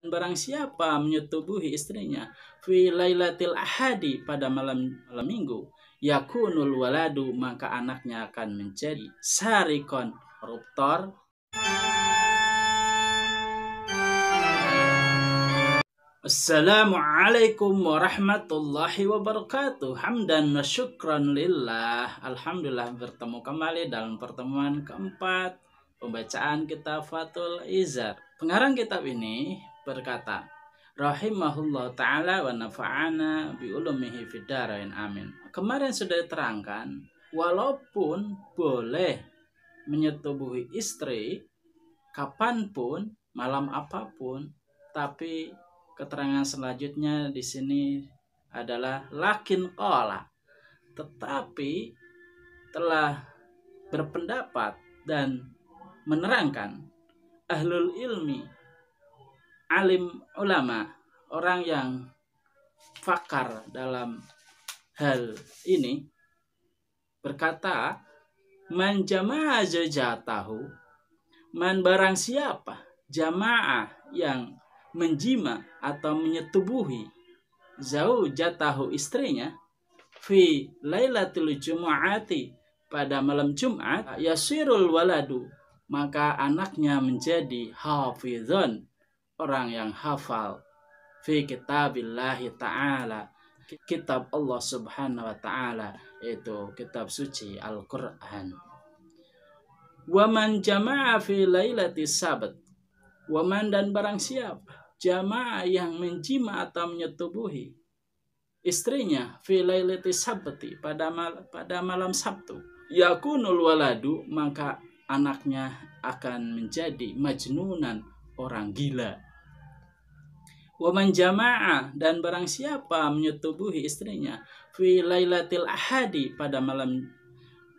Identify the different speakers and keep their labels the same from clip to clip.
Speaker 1: barang siapa menyetubuhi istrinya fi lailatil ahadi pada malam malam minggu yakunul waladu maka anaknya akan menjadi sarikon koruptor Assalamualaikum warahmatullahi wabarakatuh Hamdan wa syukran lillah Alhamdulillah bertemu kembali dalam pertemuan keempat Pembacaan kitab Fatul Izar Pengarang kitab ini berkata, rahimahullah taala wa nafa'ana bi'ulumihi fidarain amin. Kemarin sudah diterangkan, walaupun boleh menyetubuhi istri kapanpun, malam apapun, tapi keterangan selanjutnya di sini adalah lakin qala. Tetapi telah berpendapat dan menerangkan ahlul ilmi alim ulama, orang yang fakar dalam hal ini berkata, "Man jamaah jatahu, man barang siapa jamaah yang menjima atau menyetubuhi zau jatahu istrinya fi lailatul jumu'ati pada malam Jumat yasirul waladu maka anaknya menjadi hafizun orang yang hafal fi kitabillahi ta'ala kitab Allah subhanahu wa ta'ala itu kitab suci Al-Quran waman jama'a fi laylati sabat waman dan barang siap jamaah yang menjima atau menyetubuhi istrinya fi laylati sabati pada mal pada malam Sabtu yakunul waladu maka anaknya akan menjadi majnunan orang gila Waman jama'a dan barang siapa menyetubuhi istrinya fi lailatil ahadi pada malam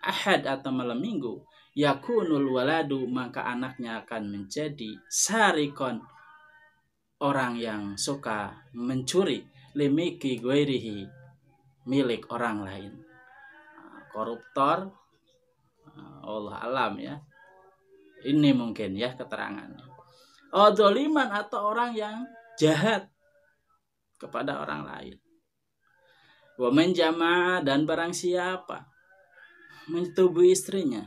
Speaker 1: ahad atau malam minggu yakunul waladu maka anaknya akan menjadi sarikon orang yang suka mencuri limiki guirihi milik orang lain koruptor Allah alam ya ini mungkin ya keterangannya odoliman atau orang yang jahat kepada orang lain. Waman jamaah dan barang siapa menyetubuhi istrinya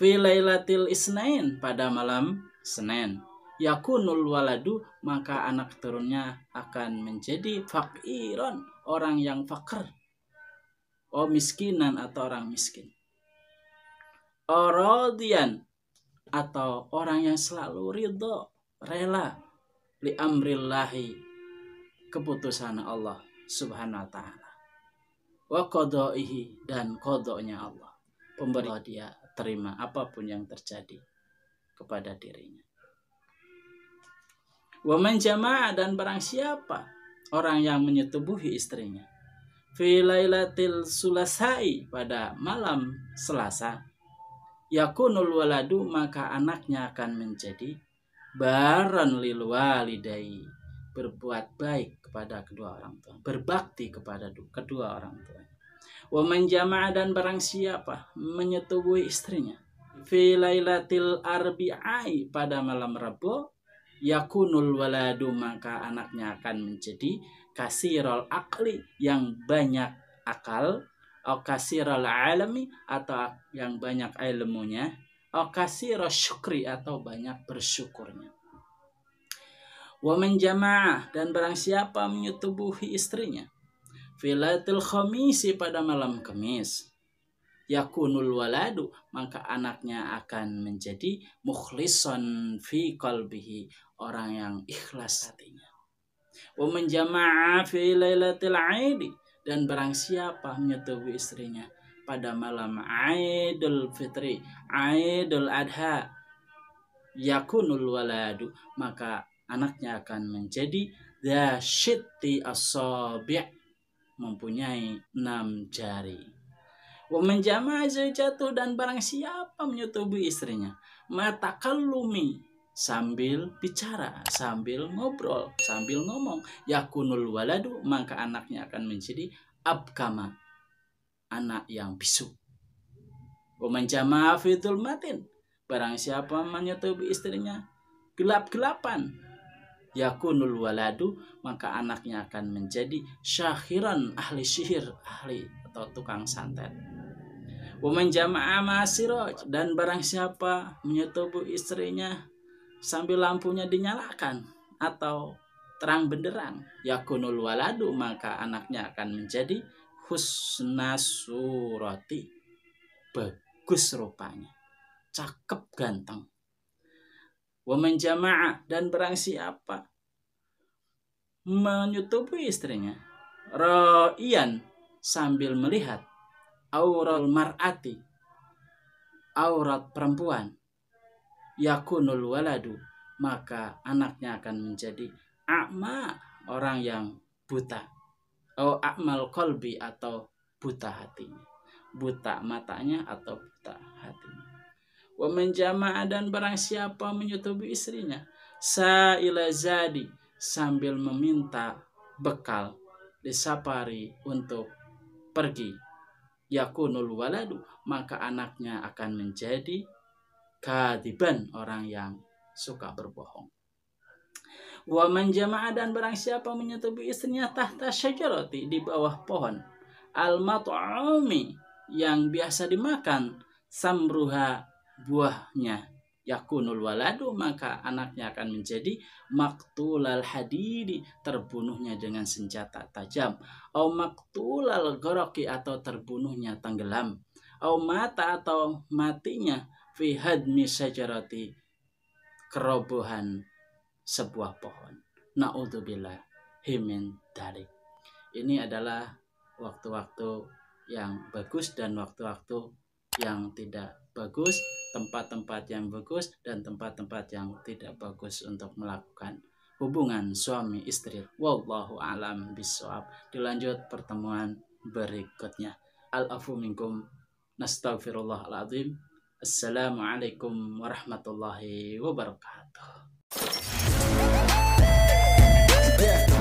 Speaker 1: filailatil isnain pada malam Senin yakunul waladu maka anak turunnya akan menjadi fakiron orang yang fakir oh miskinan atau orang miskin orodian atau orang yang selalu ridho rela li amrillahi keputusan Allah subhanahu wa ta'ala wa kodoihi dan kodoknya Allah pemberi dia terima apapun yang terjadi kepada dirinya wa man jama'a dan barang siapa orang yang menyetubuhi istrinya fi lailatil sulasai pada malam selasa yakunul waladu maka anaknya akan menjadi baron lil berbuat baik kepada kedua orang tua berbakti kepada kedua orang tua wa dan barang siapa menyetubuhi istrinya fi lailatil arbi'ai pada malam Rabu yakunul waladu maka anaknya akan menjadi kasirul akli yang banyak akal atau kasirul alami atau yang banyak ilmunya kasiro syukri atau banyak bersyukurnya. Wa jamaah dan barang siapa menyetubuhi istrinya. Filatil khamisi pada malam kemis. Yakunul waladu maka anaknya akan menjadi mukhlison fi kalbihi. orang yang ikhlas hatinya. Wa menjamaah fi lailatil aidi dan barang siapa menyetubuhi istrinya pada malam Aidul Fitri, Aidul Adha, yakunul waladu, maka anaknya akan menjadi dasyiti asabi' mempunyai enam jari. Wa menjama zaujatu dan barang siapa menyetubui istrinya, mata kalumi sambil bicara, sambil ngobrol, sambil ngomong. Yakunul waladu, maka anaknya akan menjadi abkama, anak yang bisu. Waman jama'a fi matin. Barang siapa menyetubi istrinya gelap-gelapan. Yakunul waladu maka anaknya akan menjadi syahiran ahli sihir ahli atau tukang santet. Waman jama'a masiro dan barang siapa menyetubu istrinya sambil lampunya dinyalakan atau terang benderang yakunul waladu maka anaknya akan menjadi husna surati bagus rupanya cakep ganteng wa menjama'a dan berang siapa menyutupi istrinya roian sambil melihat aurat mar'ati aurat perempuan yakunul waladu maka anaknya akan menjadi akma orang yang buta oh akmal kolbi atau buta hatinya buta matanya atau buta hatinya wa menjama dan barang siapa menyutubi istrinya ila zadi sambil meminta bekal disapari untuk pergi yakunul waladu maka anaknya akan menjadi kadiban orang yang suka berbohong Wa man jama'a dan barang siapa menyetubuhi istrinya tahta syajarati di bawah pohon. Al mat'ami yang biasa dimakan samruha buahnya yakunul waladu maka anaknya akan menjadi maktulal hadidi terbunuhnya dengan senjata tajam au maktulal goroki atau terbunuhnya tenggelam au mata atau matinya fi hadmi sajarati kerobohan sebuah pohon. Naudzubillah himin dari. Ini adalah waktu-waktu yang bagus dan waktu-waktu yang tidak bagus, tempat-tempat yang bagus dan tempat-tempat yang tidak bagus untuk melakukan hubungan suami istri. Wallahu alam bisawab. Dilanjut pertemuan berikutnya. Al-afu minkum. Nastaghfirullahaladzim. Assalamualaikum warahmatullahi wabarakatuh. Yeah.